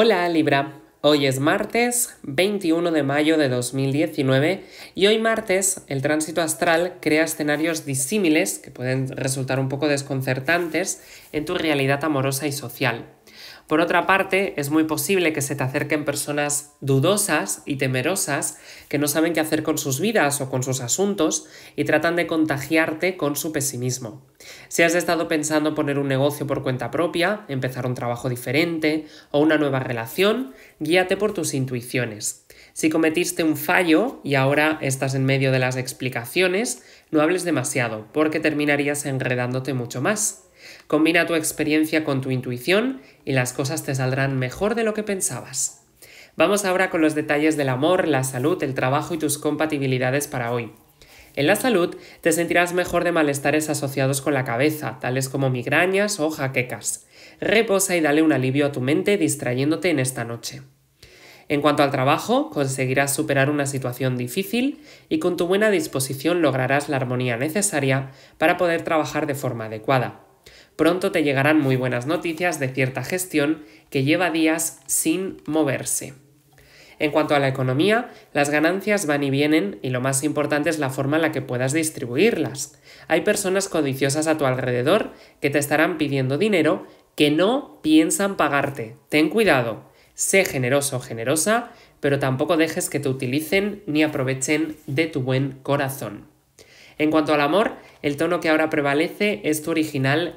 Hola Libra, hoy es martes 21 de mayo de 2019 y hoy martes el tránsito astral crea escenarios disímiles que pueden resultar un poco desconcertantes en tu realidad amorosa y social. Por otra parte, es muy posible que se te acerquen personas dudosas y temerosas que no saben qué hacer con sus vidas o con sus asuntos y tratan de contagiarte con su pesimismo. Si has estado pensando poner un negocio por cuenta propia, empezar un trabajo diferente o una nueva relación, guíate por tus intuiciones. Si cometiste un fallo y ahora estás en medio de las explicaciones, no hables demasiado porque terminarías enredándote mucho más. Combina tu experiencia con tu intuición y las cosas te saldrán mejor de lo que pensabas. Vamos ahora con los detalles del amor, la salud, el trabajo y tus compatibilidades para hoy. En la salud te sentirás mejor de malestares asociados con la cabeza, tales como migrañas o jaquecas. Reposa y dale un alivio a tu mente distrayéndote en esta noche. En cuanto al trabajo, conseguirás superar una situación difícil y con tu buena disposición lograrás la armonía necesaria para poder trabajar de forma adecuada pronto te llegarán muy buenas noticias de cierta gestión que lleva días sin moverse. En cuanto a la economía, las ganancias van y vienen y lo más importante es la forma en la que puedas distribuirlas. Hay personas codiciosas a tu alrededor que te estarán pidiendo dinero que no piensan pagarte. Ten cuidado, sé generoso o generosa, pero tampoco dejes que te utilicen ni aprovechen de tu buen corazón. En cuanto al amor, el tono que ahora prevalece es tu original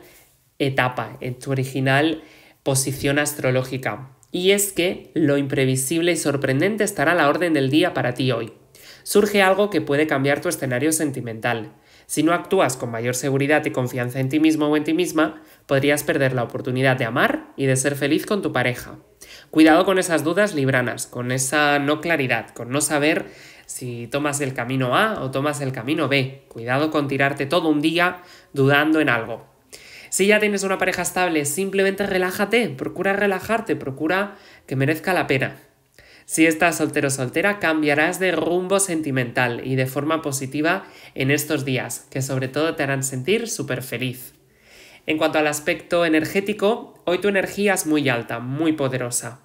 etapa, en tu original posición astrológica. Y es que lo imprevisible y sorprendente estará a la orden del día para ti hoy. Surge algo que puede cambiar tu escenario sentimental. Si no actúas con mayor seguridad y confianza en ti mismo o en ti misma, podrías perder la oportunidad de amar y de ser feliz con tu pareja. Cuidado con esas dudas libranas, con esa no claridad, con no saber si tomas el camino A o tomas el camino B. Cuidado con tirarte todo un día dudando en algo. Si ya tienes una pareja estable, simplemente relájate, procura relajarte, procura que merezca la pena. Si estás soltero o soltera, cambiarás de rumbo sentimental y de forma positiva en estos días, que sobre todo te harán sentir súper feliz. En cuanto al aspecto energético, hoy tu energía es muy alta, muy poderosa.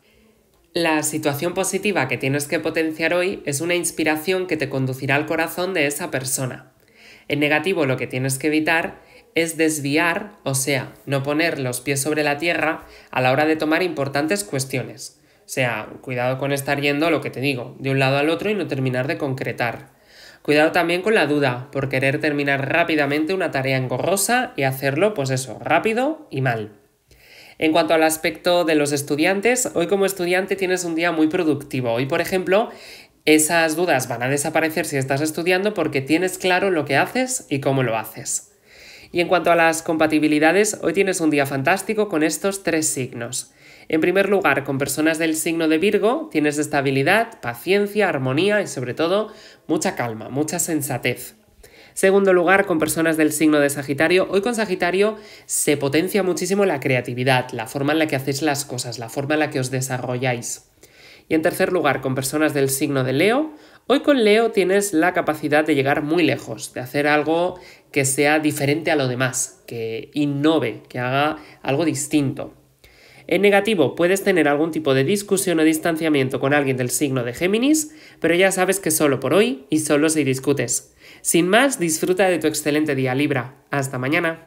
La situación positiva que tienes que potenciar hoy es una inspiración que te conducirá al corazón de esa persona. En negativo, lo que tienes que evitar es desviar, o sea, no poner los pies sobre la tierra a la hora de tomar importantes cuestiones. O sea, cuidado con estar yendo lo que te digo, de un lado al otro y no terminar de concretar. Cuidado también con la duda, por querer terminar rápidamente una tarea engorrosa y hacerlo, pues eso, rápido y mal. En cuanto al aspecto de los estudiantes, hoy como estudiante tienes un día muy productivo. Hoy, por ejemplo, esas dudas van a desaparecer si estás estudiando porque tienes claro lo que haces y cómo lo haces. Y en cuanto a las compatibilidades, hoy tienes un día fantástico con estos tres signos. En primer lugar, con personas del signo de Virgo tienes estabilidad, paciencia, armonía y sobre todo mucha calma, mucha sensatez. Segundo lugar, con personas del signo de Sagitario, hoy con Sagitario se potencia muchísimo la creatividad, la forma en la que hacéis las cosas, la forma en la que os desarrolláis. Y en tercer lugar, con personas del signo de Leo, hoy con Leo tienes la capacidad de llegar muy lejos, de hacer algo que sea diferente a lo demás, que innove, que haga algo distinto. En negativo, puedes tener algún tipo de discusión o distanciamiento con alguien del signo de Géminis, pero ya sabes que solo por hoy y solo si discutes. Sin más, disfruta de tu excelente día Libra. Hasta mañana.